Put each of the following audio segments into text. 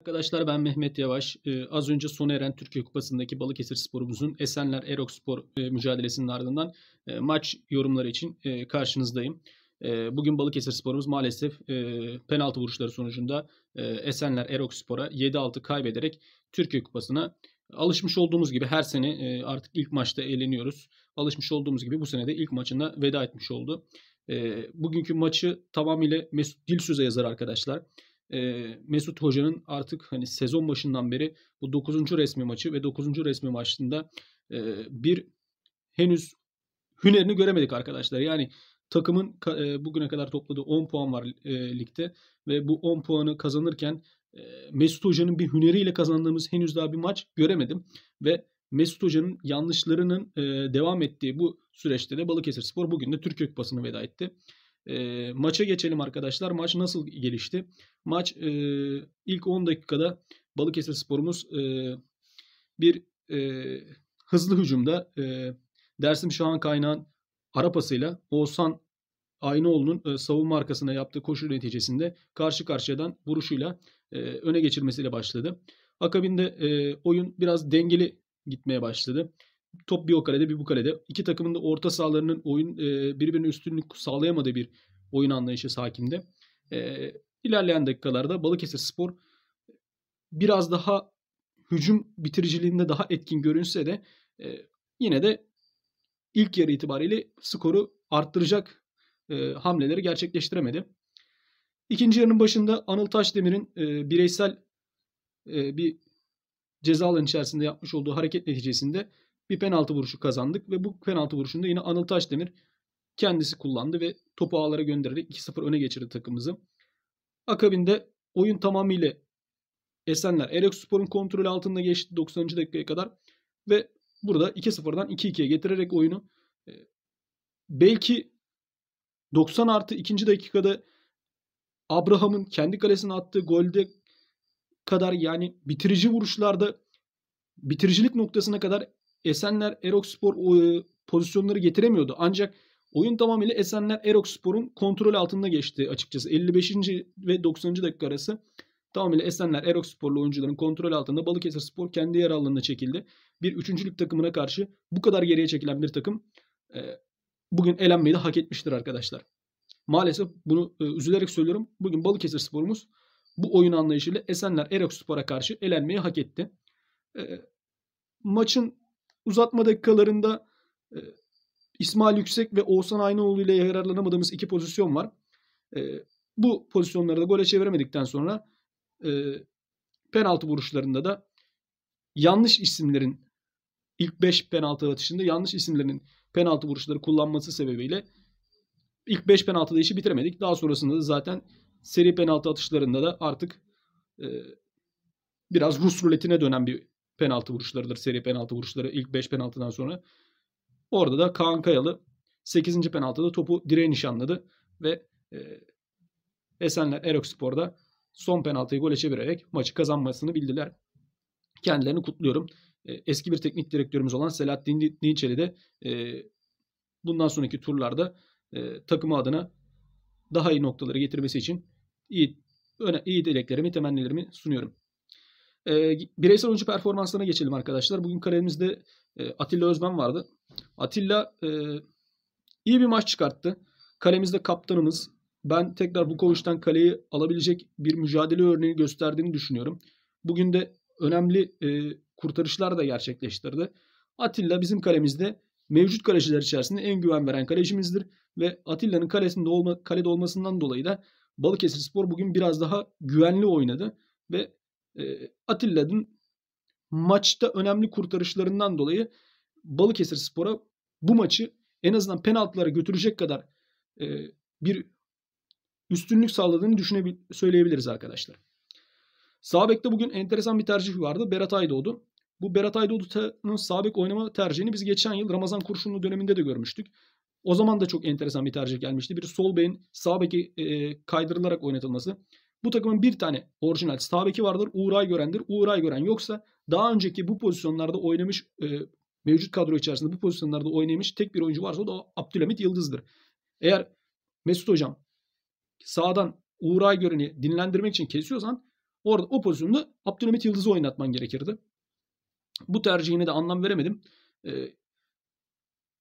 Arkadaşlar ben Mehmet Yavaş. Ee, az önce sona eren Türkiye Kupası'ndaki Balıkesir sporumuzun Esenler Erokspor e, mücadelesinin ardından e, maç yorumları için e, karşınızdayım. E, bugün Balıkesir sporumuz maalesef e, penaltı vuruşları sonucunda e, Esenler Spora 7-6 kaybederek Türkiye Kupası'na alışmış olduğumuz gibi her sene e, artık ilk maçta eğleniyoruz. Alışmış olduğumuz gibi bu sene de ilk maçında veda etmiş oldu. E, bugünkü maçı tamamıyla Mesut Dilsüz'e yazar arkadaşlar e, Mesut Hoca'nın artık hani sezon başından beri bu 9. resmi maçı ve 9. resmi maçında e, bir henüz hünerini göremedik arkadaşlar. Yani takımın e, bugüne kadar topladığı 10 puan var e, ligde ve bu 10 puanı kazanırken e, Mesut Hoca'nın bir hüneriyle kazandığımız henüz daha bir maç göremedim ve Mesut Hoca'nın yanlışlarının e, devam ettiği bu süreçte de Balıkesir Spor bugün de Türkiye Kupası'na veda etti. E, maça geçelim arkadaşlar. Maç nasıl gelişti? Maç e, ilk 10 dakikada Balıkesir sporumuz e, bir e, hızlı hücumda e, Dersim Şahan Kaynağ'ın arapasıyla Oğuzhan Aynoğlu'nun e, savunma arkasına yaptığı koşu neticesinde karşı karşıyadan vuruşuyla e, öne geçirmesiyle başladı. Akabinde e, oyun biraz dengeli gitmeye başladı top bir o kalede bir bu kalede. İki takımın da orta sahalarının oyun e, birbirine üstünlük sağlayamadığı bir oyun anlayışı sakimde. E, ilerleyen dakikalarda Balıkesir Spor biraz daha hücum bitiriciliğinde daha etkin görünse de e, yine de ilk yarı itibariyle skoru arttıracak e, hamleleri gerçekleştiremedi. İkinci yarının başında Anıl Taşdemir'in bireysel bir ceza alan içerisinde yapmış olduğu hareket neticesinde bir penaltı vuruşu kazandık ve bu penaltı vuruşunda yine Anıl Taşdemir kendisi kullandı ve topu ağlara göndererek 2-0 öne geçirdi takımımızı. Akabinde oyun tamamıyla Esenler Erekspor'un kontrolü altında geçti 90. dakikaya kadar ve burada 2-0'dan 2-2'ye getirerek oyunu e, belki 90 artı 2. dakikada Abraham'ın kendi kalesine attığı golde kadar yani bitirici vuruşlarda bitiricilik noktasına kadar Esenler Erokspor e, pozisyonları getiremiyordu. Ancak oyun tamamıyla Esenler Erokspor'un kontrol altında geçti açıkçası. 55. ve 90. dakika arası tamamıyla Esenler Erokspor'lu oyuncuların kontrol altında Balıkesir Spor kendi yer alanına çekildi. Bir üçüncülük takımına karşı bu kadar geriye çekilen bir takım e, bugün elenmeyi de hak etmiştir arkadaşlar. Maalesef bunu e, üzülerek söylüyorum. Bugün Balıkesir Spor'umuz bu oyun anlayışıyla Esenler Erokspor'a karşı elenmeyi hak etti. maçın Uzatma dakikalarında e, İsmail Yüksek ve Oğuzhan Aynoğlu ile yararlanamadığımız iki pozisyon var. E, bu pozisyonları da gole çeviremedikten sonra e, penaltı vuruşlarında da yanlış isimlerin ilk 5 penaltı atışında yanlış isimlerin penaltı vuruşları kullanması sebebiyle ilk 5 penaltıda işi bitiremedik. Daha sonrasında da zaten seri penaltı atışlarında da artık e, biraz Rus ruletine dönen bir penaltı vuruşlarıdır. Seri penaltı vuruşları ilk 5 penaltıdan sonra. Orada da Kaan Kayalı 8. penaltıda topu direğe nişanladı ve e, Esenler Erokspor'da son penaltıyı gole çevirerek maçı kazanmasını bildiler. Kendilerini kutluyorum. E, eski bir teknik direktörümüz olan Selahattin Dinçeli de e, bundan sonraki turlarda e, takımı adına daha iyi noktaları getirmesi için iyi, öne, iyi dileklerimi, temennilerimi sunuyorum. E, bireysel oyuncu performanslarına geçelim arkadaşlar. Bugün kalemimizde e, Atilla Özmen vardı. Atilla e, iyi bir maç çıkarttı. Kalemizde kaptanımız. Ben tekrar bu Vukovic'den kaleyi alabilecek bir mücadele örneği gösterdiğini düşünüyorum. Bugün de önemli e, kurtarışlar da gerçekleştirdi. Atilla bizim kalemizde mevcut kaleciler içerisinde en güven veren kalecimizdir. Ve Atilla'nın kalesinde olma, kalede olmasından dolayı da Balıkesir Spor bugün biraz daha güvenli oynadı. Ve Atilla'nın maçta önemli kurtarışlarından dolayı Balıkesir Spor'a bu maçı en azından penaltılara götürecek kadar bir üstünlük sağladığını düşünebil- söyleyebiliriz arkadaşlar. Sağ bugün enteresan bir tercih vardı. Berat Aydoğdu. Bu Berat Aydoğdu'nun sağ oynama tercihini biz geçen yıl Ramazan Kurşunlu döneminde de görmüştük. O zaman da çok enteresan bir tercih gelmişti. Bir sol beyin sağ e, kaydırılarak oynatılması. Bu takımın bir tane orijinal sağ vardır. Uğray Gören'dir. Uğray Gören yoksa daha önceki bu pozisyonlarda oynamış e, mevcut kadro içerisinde bu pozisyonlarda oynamış tek bir oyuncu varsa o da Abdülhamit Yıldız'dır. Eğer Mesut Hocam sağdan Uğray Gören'i dinlendirmek için kesiyorsan orada o pozisyonda Abdülhamit Yıldız'ı oynatman gerekirdi. Bu tercihine de anlam veremedim. E,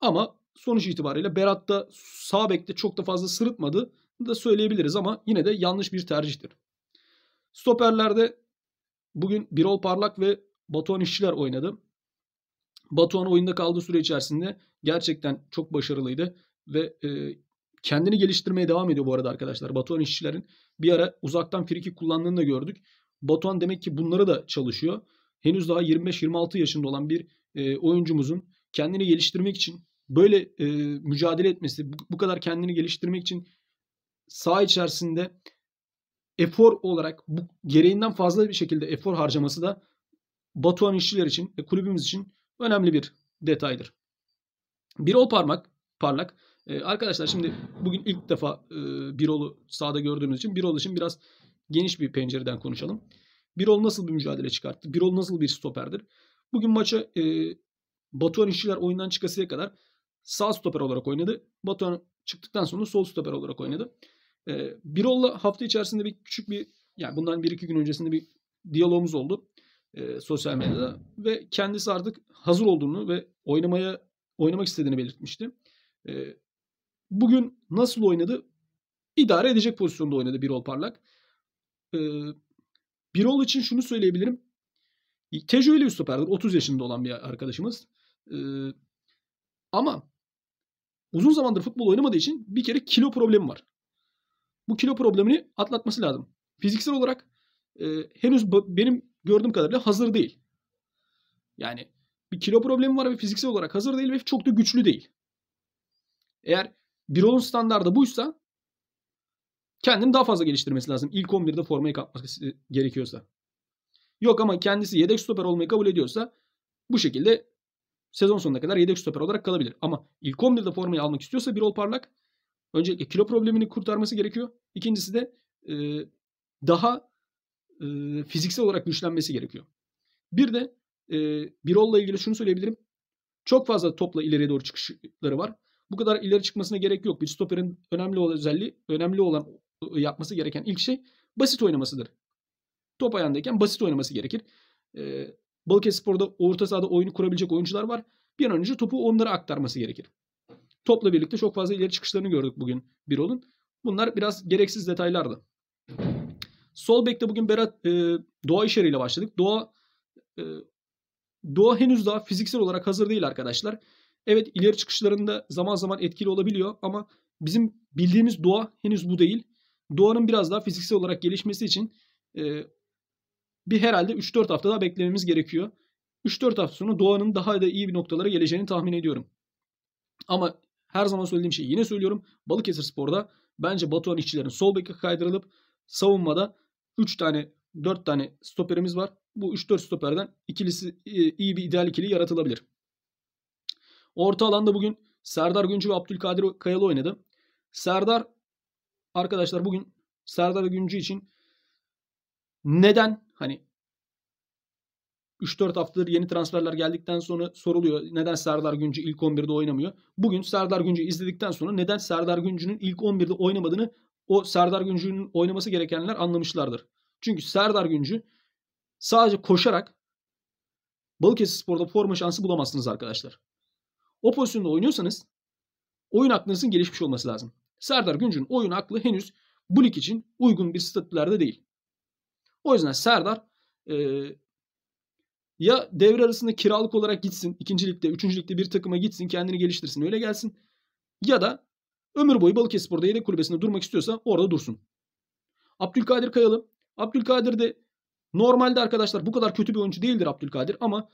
ama sonuç itibariyle Berat da sağ bekte çok da fazla sırıtmadı da söyleyebiliriz ama yine de yanlış bir tercihtir. Stoperlerde bugün Birol Parlak ve Batuhan İşçiler oynadı. Batuhan oyunda kaldığı süre içerisinde gerçekten çok başarılıydı ve e, kendini geliştirmeye devam ediyor bu arada arkadaşlar. Batuhan İşçilerin bir ara uzaktan friki kullandığını da gördük. Batuhan demek ki bunlara da çalışıyor. Henüz daha 25-26 yaşında olan bir e, oyuncumuzun kendini geliştirmek için böyle e, mücadele etmesi, bu kadar kendini geliştirmek için Sağ içerisinde efor olarak bu gereğinden fazla bir şekilde efor harcaması da Batuhan işçiler için ve kulübümüz için önemli bir detaydır. Birol parmak parlak. Ee, arkadaşlar şimdi bugün ilk defa e, Birol'u sahada gördüğünüz için Birol için biraz geniş bir pencereden konuşalım. Birol nasıl bir mücadele çıkarttı? Birol nasıl bir stoperdir? Bugün maça e, Batuhan işçiler oyundan çıkasıya kadar sağ stoper olarak oynadı. Batuhan çıktıktan sonra sol stoper olarak oynadı. E, Birol'la hafta içerisinde bir küçük bir yani bundan bir iki gün öncesinde bir diyalogumuz oldu e, sosyal medyada ve kendisi artık hazır olduğunu ve oynamaya oynamak istediğini belirtmişti. E, bugün nasıl oynadı? İdare edecek pozisyonda oynadı Birol Parlak. E, Birol için şunu söyleyebilirim. Tecrübeli bir stoperdir. 30 yaşında olan bir arkadaşımız. E, ama uzun zamandır futbol oynamadığı için bir kere kilo problemi var. Bu kilo problemini atlatması lazım. Fiziksel olarak e, henüz benim gördüğüm kadarıyla hazır değil. Yani bir kilo problemi var ve fiziksel olarak hazır değil ve çok da güçlü değil. Eğer bir olun standardı buysa kendini daha fazla geliştirmesi lazım. İlk 11'de formayı kapması gerekiyorsa. Yok ama kendisi yedek stoper olmayı kabul ediyorsa bu şekilde sezon sonuna kadar yedek stoper olarak kalabilir. Ama ilk 11'de formayı almak istiyorsa bir rol Parlak öncelikle kilo problemini kurtarması gerekiyor. İkincisi de e, daha e, fiziksel olarak güçlenmesi gerekiyor. Bir de e, Birol'la ilgili şunu söyleyebilirim. Çok fazla topla ileriye doğru çıkışları var. Bu kadar ileri çıkmasına gerek yok. Bir stoperin önemli olan özelliği, önemli olan yapması gereken ilk şey basit oynamasıdır. Top ayağındayken basit oynaması gerekir. E, Balıkesirspor'da orta sahada oyunu kurabilecek oyuncular var. Bir an önce topu onlara aktarması gerekir. Topla birlikte çok fazla ileri çıkışlarını gördük bugün Birol'un. Bunlar biraz gereksiz detaylardı. Sol bekte bugün Berat e, Doğa İşeri ile başladık. Doğa e, Doğa henüz daha fiziksel olarak hazır değil arkadaşlar. Evet ileri çıkışlarında zaman zaman etkili olabiliyor ama bizim bildiğimiz Doğa henüz bu değil. Doğa'nın biraz daha fiziksel olarak gelişmesi için e, bir herhalde 3-4 hafta daha beklememiz gerekiyor. 3-4 hafta sonra Doğan'ın daha da iyi bir noktalara geleceğini tahmin ediyorum. Ama her zaman söylediğim şeyi yine söylüyorum. Balıkesir Spor'da bence Batuhan işçilerin sol beka kaydırılıp savunmada 3 tane 4 tane stoperimiz var. Bu 3-4 stoperden ikilisi e, iyi bir ideal ikili yaratılabilir. Orta alanda bugün Serdar Güncü ve Abdülkadir Kayalı oynadı. Serdar arkadaşlar bugün Serdar ve Güncü için neden Hani 3-4 haftadır yeni transferler geldikten sonra soruluyor. Neden Serdar Güncü ilk 11'de oynamıyor? Bugün Serdar Güncü izledikten sonra neden Serdar Güncü'nün ilk 11'de oynamadığını o Serdar Güncü'nün oynaması gerekenler anlamışlardır. Çünkü Serdar Güncü sadece koşarak Balıkesir Spor'da forma şansı bulamazsınız arkadaşlar. O pozisyonda oynuyorsanız oyun aklınızın gelişmiş olması lazım. Serdar Güncü'nün oyun aklı henüz bu lig için uygun bir statülerde değil. O yüzden Serdar e, ya devre arasında kiralık olarak gitsin. ikinci ligde, üçüncü ligde bir takıma gitsin. Kendini geliştirsin. Öyle gelsin. Ya da ömür boyu Balıkesir'de yedek kulübesinde durmak istiyorsa orada dursun. Abdülkadir Kayalı. Abdülkadir de normalde arkadaşlar bu kadar kötü bir oyuncu değildir Abdülkadir ama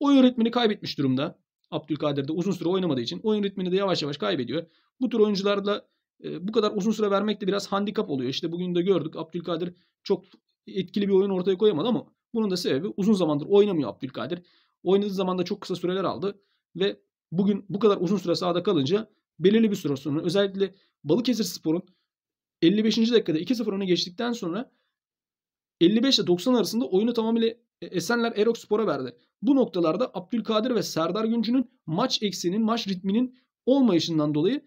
oyun ritmini kaybetmiş durumda. Abdülkadir de uzun süre oynamadığı için oyun ritmini de yavaş yavaş kaybediyor. Bu tür oyuncularla e, bu kadar uzun süre vermek de biraz handikap oluyor. İşte bugün de gördük Abdülkadir çok etkili bir oyun ortaya koyamadı ama bunun da sebebi uzun zamandır oynamıyor Abdülkadir. Oynadığı zaman da çok kısa süreler aldı ve bugün bu kadar uzun süre sahada kalınca belirli bir süre sonra özellikle Balıkesir Spor'un 55. dakikada 2-0 öne geçtikten sonra 55 ile 90 arasında oyunu tamamıyla e- Esenler Erok Spor'a verdi. Bu noktalarda Abdülkadir ve Serdar Güncü'nün maç eksiğinin, maç ritminin olmayışından dolayı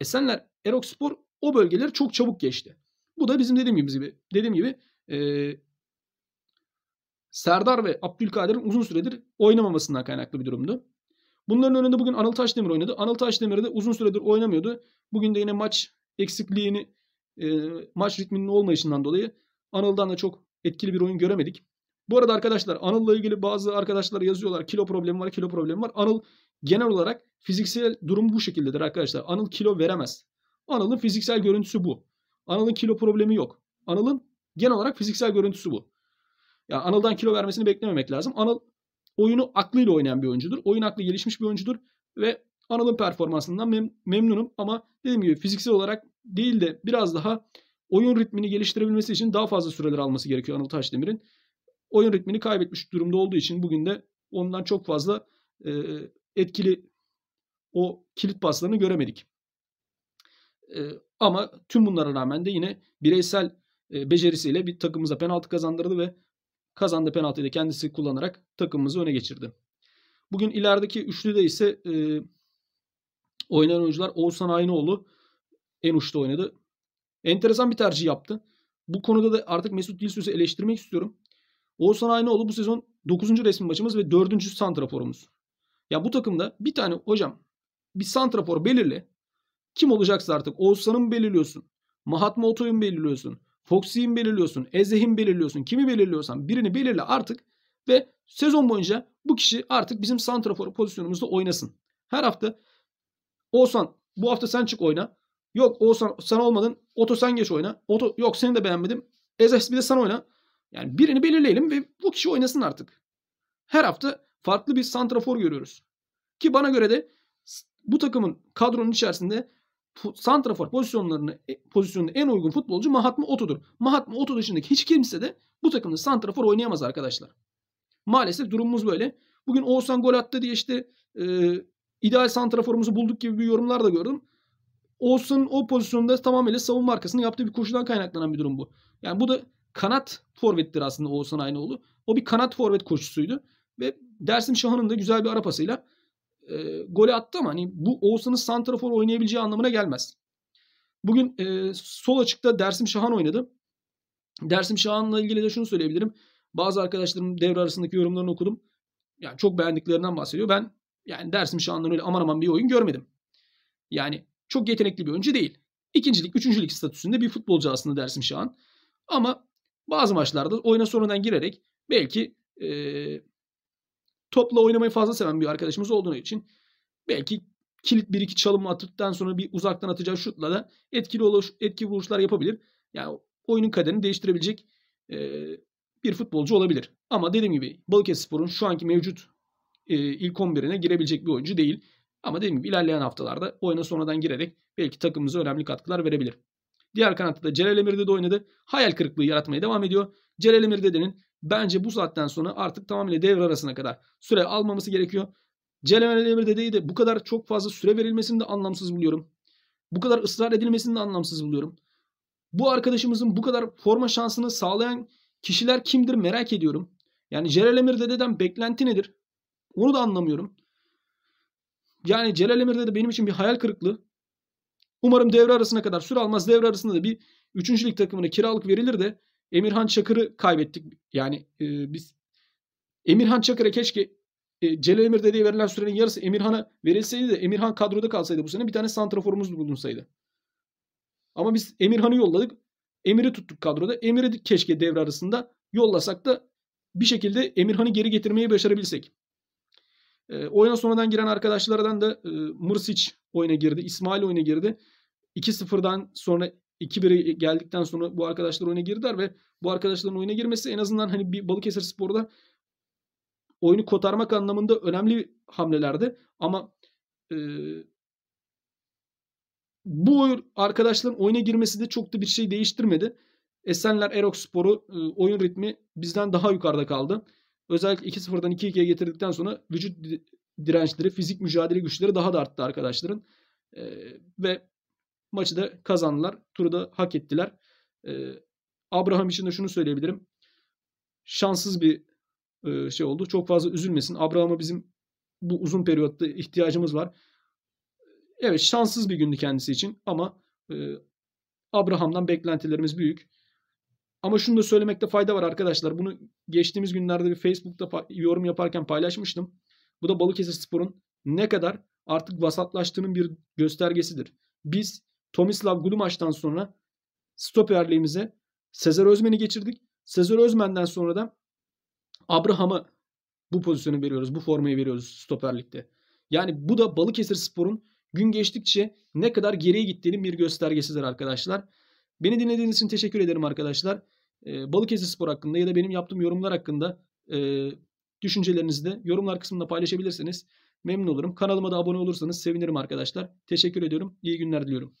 Esenler Erok Spor o bölgeleri çok çabuk geçti. Bu da bizim dediğim gibi, dediğim gibi Serdar ve Abdülkadir'in uzun süredir oynamamasından kaynaklı bir durumdu. Bunların önünde bugün Anıl Taşdemir oynadı. Anıl Taşdemir de uzun süredir oynamıyordu. Bugün de yine maç eksikliğini, maç ritminin olmayışından dolayı Anıl'dan da çok etkili bir oyun göremedik. Bu arada arkadaşlar Anıl'la ilgili bazı arkadaşlar yazıyorlar kilo problemi var, kilo problemi var. Anıl genel olarak fiziksel durumu bu şekildedir arkadaşlar. Anıl kilo veremez. Anıl'ın fiziksel görüntüsü bu. Anıl'ın kilo problemi yok. Anıl'ın Genel olarak fiziksel görüntüsü bu. Yani Anıl'dan kilo vermesini beklememek lazım. Anıl oyunu aklıyla oynayan bir oyuncudur. Oyun aklı gelişmiş bir oyuncudur ve Anıl'ın performansından mem- memnunum ama dediğim gibi fiziksel olarak değil de biraz daha oyun ritmini geliştirebilmesi için daha fazla süreler alması gerekiyor Anıl Taşdemir'in. Oyun ritmini kaybetmiş durumda olduğu için bugün de ondan çok fazla e, etkili o kilit paslarını göremedik. E, ama tüm bunlara rağmen de yine bireysel e, becerisiyle bir takımımıza penaltı kazandırdı ve kazandığı penaltıyı da kendisi kullanarak takımımızı öne geçirdi. Bugün ilerideki üçlüde ise e, oynayan oyuncular Oğuzhan Aynoğlu en uçta oynadı. Enteresan bir tercih yaptı. Bu konuda da artık Mesut Dilsüz'ü eleştirmek istiyorum. Oğuzhan Aynoğlu bu sezon 9. resmi maçımız ve 4. santraforumuz. Ya bu takımda bir tane hocam bir santrafor belirle. Kim olacaksa artık Oğuzhan'ı mı belirliyorsun? Mahatma Oto'yu mu belirliyorsun? Foxy'yi mi belirliyorsun? Ezeh'i mi belirliyorsun? Kimi belirliyorsan birini belirle artık ve sezon boyunca bu kişi artık bizim santrafor pozisyonumuzda oynasın. Her hafta Oğuzhan bu hafta sen çık oyna. Yok Oğuzhan sen olmadın. Oto sen geç oyna. Oto yok seni de beğenmedim. Ezeh bir de sen oyna. Yani birini belirleyelim ve bu kişi oynasın artık. Her hafta farklı bir santrafor görüyoruz. Ki bana göre de bu takımın kadronun içerisinde santrafor pozisyonlarını e, pozisyonunda en uygun futbolcu Mahatma Otu'dur. Mahatma Otu dışındaki hiç kimse de bu takımda santrafor oynayamaz arkadaşlar. Maalesef durumumuz böyle. Bugün Oğuzhan gol attı diye işte e, ideal santraforumuzu bulduk gibi bir yorumlar da gördüm. Oğuzhan'ın o pozisyonda tamamıyla savunma arkasını yaptığı bir koşudan kaynaklanan bir durum bu. Yani bu da kanat forvettir aslında Oğuzhan Aynoğlu. O bir kanat forvet koşusuydu. Ve Dersim Şahan'ın da güzel bir ara pasıyla e, golü attı ama hani bu Oğuzhan'ın santrafor oynayabileceği anlamına gelmez. Bugün e, sol açıkta Dersim Şahan oynadı. Dersim Şahan'la ilgili de şunu söyleyebilirim. Bazı arkadaşlarım devre arasındaki yorumlarını okudum. Yani çok beğendiklerinden bahsediyor. Ben yani Dersim Şahan'dan öyle aman aman bir oyun görmedim. Yani çok yetenekli bir oyuncu değil. İkincilik, üçüncülük statüsünde bir futbolcu aslında Dersim Şahan. Ama bazı maçlarda oyuna sonradan girerek belki e, topla oynamayı fazla seven bir arkadaşımız olduğu için belki kilit bir iki çalım attıktan sonra bir uzaktan atacağı şutla da etkili oluş, etki vuruşlar yapabilir. Yani oyunun kaderini değiştirebilecek e, bir futbolcu olabilir. Ama dediğim gibi Balıkesirspor'un şu anki mevcut e, ilk 11'ine girebilecek bir oyuncu değil. Ama dediğim gibi ilerleyen haftalarda oyuna sonradan girerek belki takımımıza önemli katkılar verebilir. Diğer kanatta da Celal Emir'de de oynadı. Hayal kırıklığı yaratmaya devam ediyor. Celal Emir Dede'nin Bence bu saatten sonra artık tamamıyla devre arasına kadar süre almaması gerekiyor. Celal Emir dediği de bu kadar çok fazla süre verilmesini de anlamsız buluyorum. Bu kadar ısrar edilmesini de anlamsız buluyorum. Bu arkadaşımızın bu kadar forma şansını sağlayan kişiler kimdir merak ediyorum. Yani Celal Emir dededen beklenti nedir? Onu da anlamıyorum. Yani Celal Emir dede benim için bir hayal kırıklığı. Umarım devre arasına kadar süre almaz. Devre arasında da bir 3. lig takımına kiralık verilir de Emirhan Çakır'ı kaybettik. Yani e, biz Emirhan Çakır'a keşke e, Celal Emir dedeye verilen sürenin yarısı Emirhan'a verilseydi de Emirhan kadroda kalsaydı bu sene bir tane santraforumuz bulunsaydı. Ama biz Emirhan'ı yolladık. Emir'i tuttuk kadroda. Emir'i keşke devre arasında yollasak da bir şekilde Emirhan'ı geri getirmeyi başarabilsek. E, oyuna sonradan giren arkadaşlardan da e, Mırsic oyuna girdi. İsmail oyuna girdi. 2-0'dan sonra 2-1'e geldikten sonra bu arkadaşlar oyuna girdiler ve bu arkadaşların oyuna girmesi en azından hani bir Balıkesir Spor'da oyunu kotarmak anlamında önemli hamlelerdi. Ama e, bu arkadaşların oyuna girmesi de çok da bir şey değiştirmedi. Esenler Erok Spor'u e, oyun ritmi bizden daha yukarıda kaldı. Özellikle 2-0'dan 2-2'ye getirdikten sonra vücut dirençleri, fizik mücadele güçleri daha da arttı arkadaşların. E, ve Maçı da kazandılar. Turu da hak ettiler. E, Abraham için de şunu söyleyebilirim. Şanssız bir e, şey oldu. Çok fazla üzülmesin. Abraham'a bizim bu uzun periyotta ihtiyacımız var. Evet şanssız bir gündü kendisi için ama e, Abraham'dan beklentilerimiz büyük. Ama şunu da söylemekte fayda var arkadaşlar. Bunu geçtiğimiz günlerde bir Facebook'ta yorum yaparken paylaşmıştım. Bu da Balıkesir Spor'un ne kadar artık vasatlaştığının bir göstergesidir. Biz Tomislav Gulu maçtan sonra stoperliğimize Sezer Özmen'i geçirdik. Sezer Özmen'den sonra da Abraham'a bu pozisyonu veriyoruz. Bu formayı veriyoruz stoperlikte. Yani bu da Balıkesir Spor'un gün geçtikçe ne kadar geriye gittiğinin bir göstergesidir arkadaşlar. Beni dinlediğiniz için teşekkür ederim arkadaşlar. Ee, Balıkesir Spor hakkında ya da benim yaptığım yorumlar hakkında e, düşüncelerinizi de yorumlar kısmında paylaşabilirsiniz. Memnun olurum. Kanalıma da abone olursanız sevinirim arkadaşlar. Teşekkür ediyorum. İyi günler diliyorum.